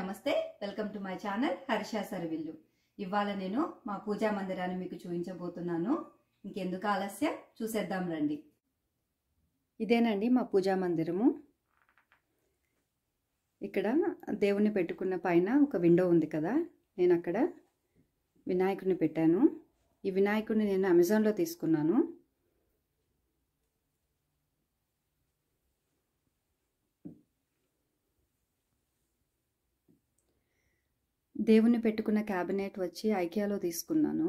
నమస్తే welcome to my channel Harsha సర్విల్లు ఇవాళ నేను మా పూజా మందిరాన్ని మీకు చూపించబోతున్నాను ఇంకెందుకు ఆలస్యం చూసేద్దాం రండి ఇదేనండి మా పూజా మందిరము ఇక్కడ దేవుణ్ణి పెట్టుకున్న పైన ఒక విండో ఉంది కదా నేను అక్కడ వినాయకుడిని పెట్టాను ఈ వినాయకుడిని నేను అమెజాన్లో తీసుకున్నాను దేవుణ్ణి పెట్టుకున్న క్యాబినెట్ వచ్చి ఐకియాలో తీసుకున్నాను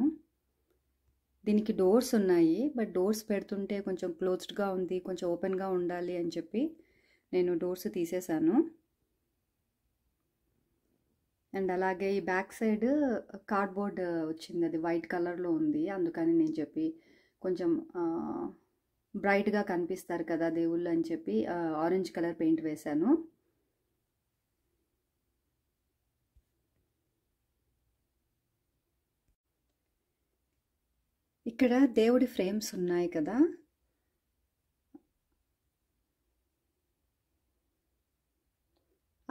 దీనికి డోర్స్ ఉన్నాయి బట్ డోర్స్ పెడుతుంటే కొంచెం క్లోజ్డ్గా ఉంది కొంచెం ఓపెన్గా ఉండాలి అని చెప్పి నేను డోర్స్ తీసేశాను అండ్ అలాగే ఈ బ్యాక్ సైడ్ కార్డ్బోర్డ్ వచ్చింది అది వైట్ కలర్లో ఉంది అందుకని నేను చెప్పి కొంచెం బ్రైట్గా కనిపిస్తారు కదా దేవుళ్ళు అని చెప్పి ఆరెంజ్ కలర్ పెయింట్ వేశాను ఇక్కడ దేవుడి ఫ్రేమ్స్ ఉన్నాయి కదా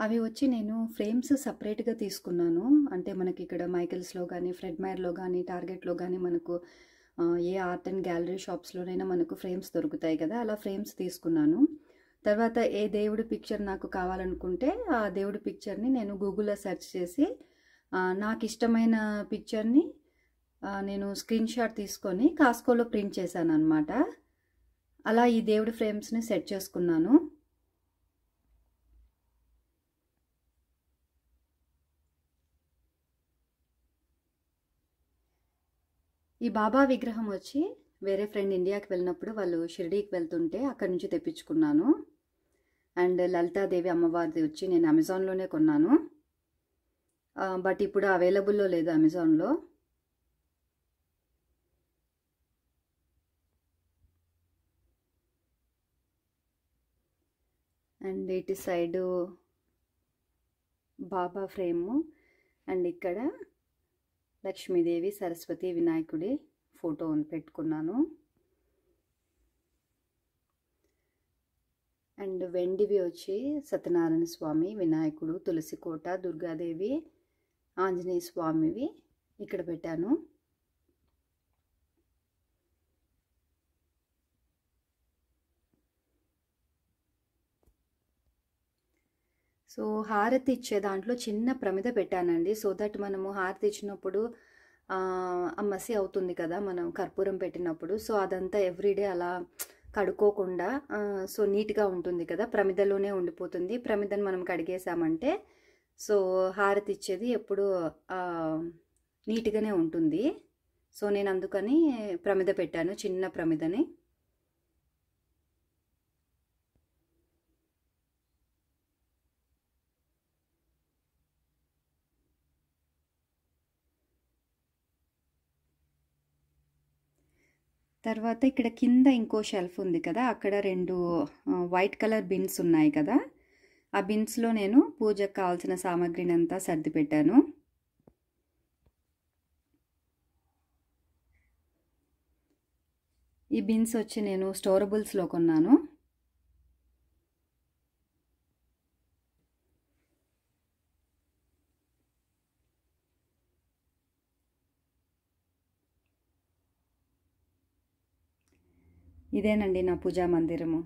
అవి వచ్చి నేను ఫ్రేమ్స్ సపరేట్గా తీసుకున్నాను అంటే మనకి ఇక్కడ మైకిల్స్లో కానీ ఫ్రెడ్ మైర్లో కానీ టార్గెట్లో కానీ మనకు ఏ ఆర్ట్ అండ్ గ్యాలరీ షాప్స్లోనైనా మనకు ఫ్రేమ్స్ దొరుకుతాయి కదా అలా ఫ్రేమ్స్ తీసుకున్నాను తర్వాత ఏ దేవుడి పిక్చర్ నాకు కావాలనుకుంటే ఆ దేవుడి పిక్చర్ని నేను గూగుల్లో సెర్చ్ చేసి నాకు ఇష్టమైన పిక్చర్ని నేను స్క్రీన్ షాట్ తీసుకొని కాస్కోలో ప్రింట్ చేశాను అనమాట అలా ఈ దేవుడి ఫ్రేమ్స్ని సెట్ చేసుకున్నాను ఈ బాబా విగ్రహం వచ్చి వేరే ఫ్రెండ్ ఇండియాకి వెళ్ళినప్పుడు వాళ్ళు షిరిడీకి వెళ్తుంటే అక్కడి నుంచి తెప్పించుకున్నాను అండ్ లలితాదేవి అమ్మవారిది వచ్చి నేను అమెజాన్లోనే కొన్నాను బట్ ఇప్పుడు అవైలబుల్లో లేదు అమెజాన్లో అండ్ ఇటు సైడు బాబా ఫ్రేము అండ్ ఇక్కడ లక్ష్మీదేవి సరస్వతి వినాయకుడి ఫోటో పెట్టుకున్నాను అండ్ వెండివి వచ్చి సత్యనారాయణ స్వామి వినాయకుడు తులసికోట దుర్గాదేవి ఆంజనేయ స్వామివి ఇక్కడ పెట్టాను సో హారతి ఇచ్చే దాంట్లో చిన్న ప్రమిద పెట్టానండి సో దట్ మనము హారతి ఇచ్చినప్పుడు అమ్మసి అవుతుంది కదా మనం కర్పూరం పెట్టినప్పుడు సో అదంతా ఎవ్రీడే అలా కడుక్కోకుండా సో నీట్గా ఉంటుంది కదా ప్రమిదలోనే ఉండిపోతుంది ప్రమిదను మనం కడిగేసామంటే సో హారతి ఇచ్చేది ఎప్పుడు నీట్గానే ఉంటుంది సో నేను అందుకని ప్రమిద పెట్టాను చిన్న ప్రమిదని తర్వాత ఇక్కడ కింద ఇంకో షెల్ఫ్ ఉంది కదా అక్కడ రెండు వైట్ కలర్ బిన్స్ ఉన్నాయి కదా ఆ బిన్స్లో నేను పూజకు కావాల్సిన సామాగ్రిని అంతా సర్ది పెట్టాను ఈ బిన్స్ వచ్చి నేను స్టోరబుల్స్లో కొన్నాను ఇదేనండి నా పూజా మందిరము